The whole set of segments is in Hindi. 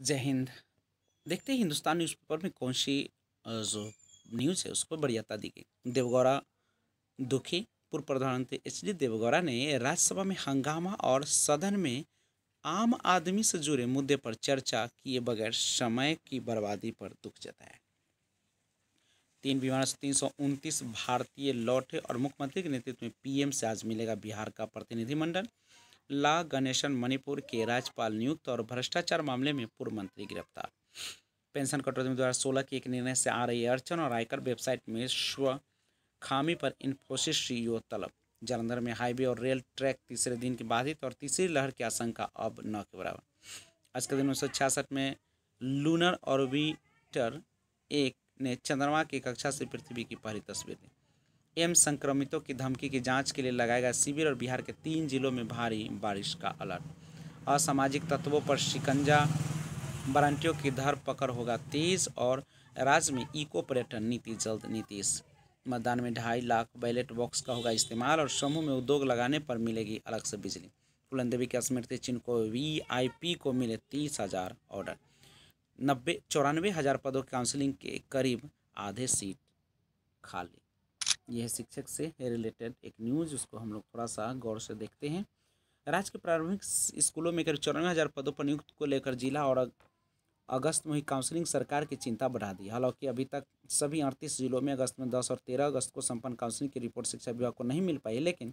जय हिंद देखते हैं हिंदुस्तान न्यूज़पेपर में कौन सी जो न्यूज़ है उसको बढ़ियाता दी गई देवगौरा दुखी पूर्व प्रधानमंत्री एच डी देवगौरा ने राज्यसभा में हंगामा और सदन में आम आदमी से जुड़े मुद्दे पर चर्चा किए बगैर समय की बर्बादी पर दुख जताया तीन विमान से तीन सौ उनतीस भारतीय लौटे और मुख्यमंत्री के नेतृत्व में पीएम से आज मिलेगा बिहार का प्रतिनिधिमंडल ला गणेशन मणिपुर के राज्यपाल नियुक्त और भ्रष्टाचार मामले में पूर्व मंत्री गिरफ्तार पेंशन कटौती में दो सोलह के एक निर्णय से आ रही अड़चन और आयकर वेबसाइट में स्व खामी पर इन्फोसिस सीईओ तलब जालंधर में हाईवे और रेल ट्रैक तीसरे दिन की बाधित और तीसरी लहर की आशंका अब नौ के बराबर आज के दिन उन्नीस में लूनर ऑर्बिटर एक ने चंद्रमा की कक्षा से पृथ्वी की पहली तस्वीर दी एम संक्रमितों की धमकी की जांच के लिए लगाएगा शिविर और बिहार के तीन जिलों में भारी बारिश का अलर्ट असामाजिक तत्वों पर शिकंजा वारंटियों की धर पकड़ होगा तेज और राज्य में इको पर्यटन नीति जल्द नीतीश मतदान में ढाई लाख बैलेट बॉक्स का होगा इस्तेमाल और समूह में उद्योग लगाने पर मिलेगी अलग से बिजली कुलनदेवी के स्मृति चिन्ह को वी को मिले तीस हजार ऑर्डर नब्बे चौरानवे हजार पदों की काउंसिलिंग के करीब आधे सीट खाली यह शिक्षक से रिलेटेड एक न्यूज़ उसको हम लोग थोड़ा सा गौर से देखते हैं राज्य के प्रारंभिक स्कूलों में करीब चौरानवे हज़ार पदों पर नियुक्त को लेकर जिला और अगस्त में ही काउंसलिंग सरकार की चिंता बढ़ा दी हालांकि अभी तक सभी अड़तीस जिलों में अगस्त में दस और तेरह अगस्त को संपन्न काउंसलिंग की रिपोर्ट शिक्षा विभाग को नहीं मिल पाई लेकिन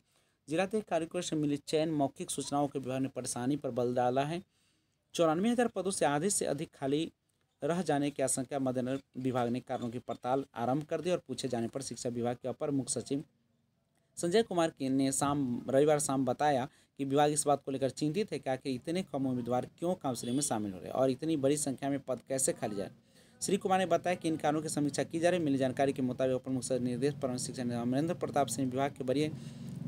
जिलाधिक कार्यक्रम से मिली चयन मौखिक सूचनाओं के विभाग ने परेशानी पर बल डाला है चौरानवे हज़ार पदों से आधे से अधिक खाली रह जाने की आशंका मद्देनजर विभाग ने कारणों की पड़ताल आरंभ कर दी और पूछे जाने पर शिक्षा विभाग के अपर मुख्य सचिव संजय कुमार ने शाम रविवार शाम बताया कि विभाग इस बात को लेकर चिंतित है क्या कि इतने कम उम्मीदवार क्यों काउंसिलिंग में शामिल हो रहे और इतनी बड़ी संख्या में पद कैसे खाली जाए श्री कुमार ने बताया कि इन कारणों की समीक्षा की जा रही मिली जानकारी के मुताबिक अपर मुख्य निर्देश पर शिक्षा अमरेंद्र प्रताप सिंह विभाग के बड़ी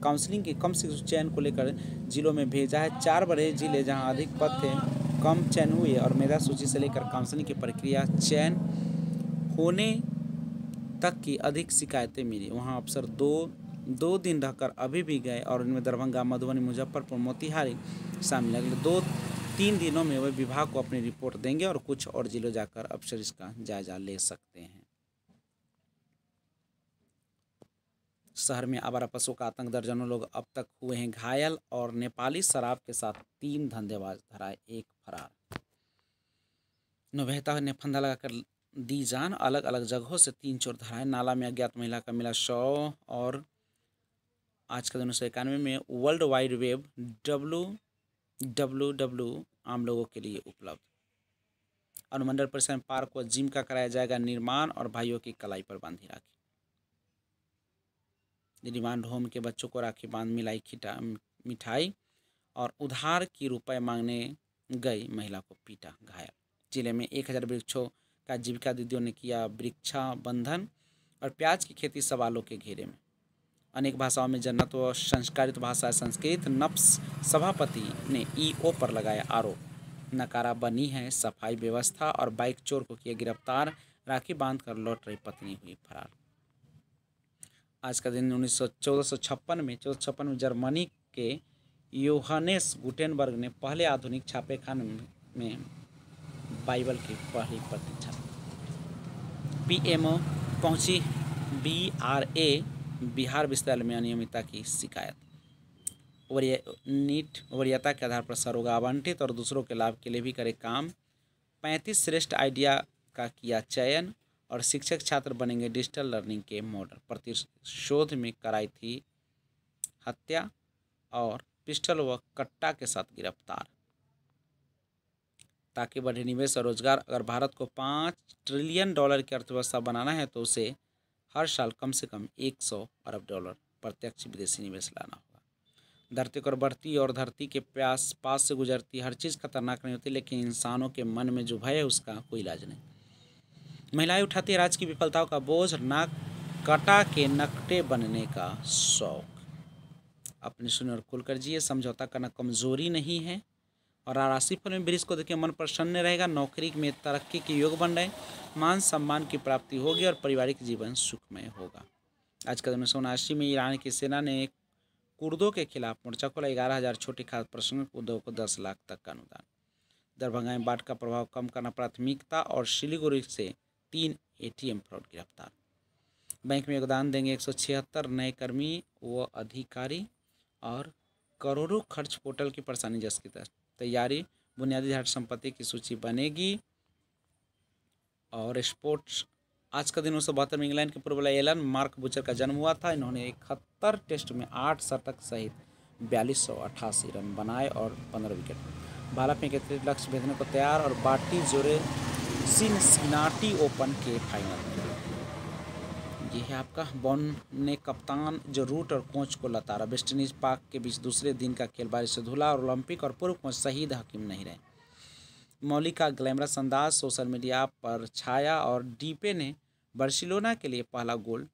काउंसिलिंग के कम शिक्षक चयन को लेकर जिलों में भेजा है चार बड़े जिले जहां अधिक पद थे कम चयन हुए और मेधा सूची से लेकर काउंसलिंग की प्रक्रिया चयन होने तक की अधिक शिकायतें मिली वहाँ अफसर दो दो दिन रहकर अभी भी गए और उनमें दरभंगा मधुबनी मुजफ्फरपुर मोतिहारी शामिल अगले दो तीन दिनों में वे विभाग को अपनी रिपोर्ट देंगे और कुछ और जिलों जाकर अफसर इसका जायजा ले सकते हैं शहर में आवारा पशु का आतंक दर्जनों लोग अब तक हुए हैं घायल और नेपाली शराब के साथ तीन धंधेबाज धराए एक फरार नोभेता ने फंदा लगाकर दी जान अलग अलग जगहों से तीन चोर धराए नाला में अज्ञात महिला का मिला शव और आज के दिन उन्नीस सौ इक्यानवे में world wide web W W W आम लोगों के लिए उपलब्ध अनुमंडल परिसर में पार्क व जिम का कराया जाएगा निर्माण और भाइयों की कलाई पर बांधी राखी रिमांड होम के बच्चों को राखी बांध मिलाई खिटा मिठाई और उधार की रुपए मांगने गई महिला को पीटा घायल जिले में एक हज़ार वृक्षों का जीविका दीदियों ने किया वृक्षा बंधन और प्याज की खेती सवालों के घेरे में अनेक भाषाओं में जन्नत व संस्कारित भाषा संस्कृत नप्स सभापति ने ईओ पर लगाया आरोप नकारा बनी है सफाई व्यवस्था और बाइक चोर को किया गिरफ्तार राखी बांध कर लौट रही पत्नी हुई फरार आज का दिन उन्नीस सौ में चौदह में जर्मनी के योहानेस गुटेनबर्ग ने पहले आधुनिक छापेखान में बाइबल की पहली प्रति छापी पीएमओ पहुंची ए बिहार विश्वविद्यालय में अनियमितता की शिकायत नीट वरीयता के आधार पर सरोग आवंटित और दूसरों के लाभ के लिए भी करे काम पैंतीस श्रेष्ठ आइडिया का किया चयन और शिक्षक छात्र बनेंगे डिजिटल लर्निंग के मॉडल प्रतिशोध में कराई थी हत्या और पिस्टल व कट्टा के साथ गिरफ्तार ताकि बढ़े निवेश और रोजगार अगर भारत को पाँच ट्रिलियन डॉलर की अर्थव्यवस्था बनाना है तो उसे हर साल कम से कम एक सौ अरब डॉलर प्रत्यक्ष विदेशी निवेश लाना होगा धरती और बढ़ती और धरती के प्यास पास से गुजरती हर चीज़ खतरनाक नहीं होती लेकिन इंसानों के मन में जो भय है उसका कोई इलाज नहीं महिलाएं उठाती राज की विफलताओं का बोझ नाक कटा के नकटे बनने का शौक अपने सुन और कुल कर जिए समझौता करना कमजोरी नहीं है और राशिफल में ब्रिज को देखिए मन प्रसन्न रहेगा नौकरी में तरक्की के योग बन रहे मान सम्मान की प्राप्ति होगी और पारिवारिक जीवन सुखमय होगा आज दिन उन्नीस सौ उनासी में ईरान की सेना ने कुर्दों के खिलाफ मोर्चा खोला ग्यारह हज़ार छोटी खाद प्रसंग कुर्दों को दस लाख तक का अनुदान दरभंगा में बाढ़ का प्रभाव कम करना प्राथमिकता और सिलीगुड़ी से तीन एटीएम फ्रॉड गिरफ्तार बैंक में योगदान देंगे एक नए कर्मी व अधिकारी और करोड़ों खर्च पोर्टल की परेशानी जस की तैयारी बुनियादी ढांचा संपत्ति की सूची बनेगी और स्पोर्ट्स आज का दिन उन्नीस सौ बहत्तर में इंग्लैंड के पूर्व एलन मार्क बुचर का जन्म हुआ था इन्होंने इकहत्तर टेस्ट में आठ शतक सहित बयालीस सौ अट्ठासी रन बनाए और पंद्रह विकेट भारत में इकतीस लक्ष्य भेजने को तैयार और बाटी जोरे सिनसिनाटी ओपन के फाइनल में ये है आपका बॉन ने कप्तान जो रूट और कोच को लतारा वेस्टइंडीज पार्क के बीच दूसरे दिन का खेल बारिश से धुला और ओलंपिक और पूर्व कोच शहीद हकीम नहीं रहे मौली का ग्लैमरस अंदाज सोशल मीडिया पर छाया और डीपे ने बर्सिलोना के लिए पहला गोल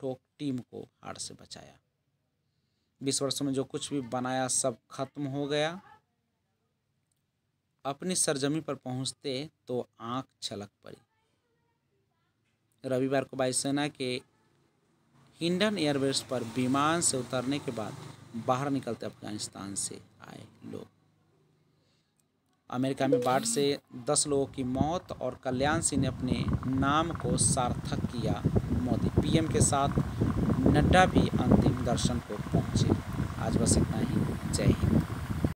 ठोक टीम को हार से बचाया बीस वर्षों में जो कुछ भी बनाया सब खत्म हो गया अपनी सरजमी पर पहुंचते तो आंख छलक पड़ी रविवार को वायुसेना के हिंडन एयरबेस पर विमान से उतरने के बाद बाहर निकलते अफगानिस्तान से आए लोग अमेरिका में बाढ़ से दस लोगों की मौत और कल्याण सिंह ने अपने नाम को सार्थक किया मोदी पीएम के साथ नड्डा भी अंतिम दर्शन को पहुंचे आज बस इतना ही जय हिंद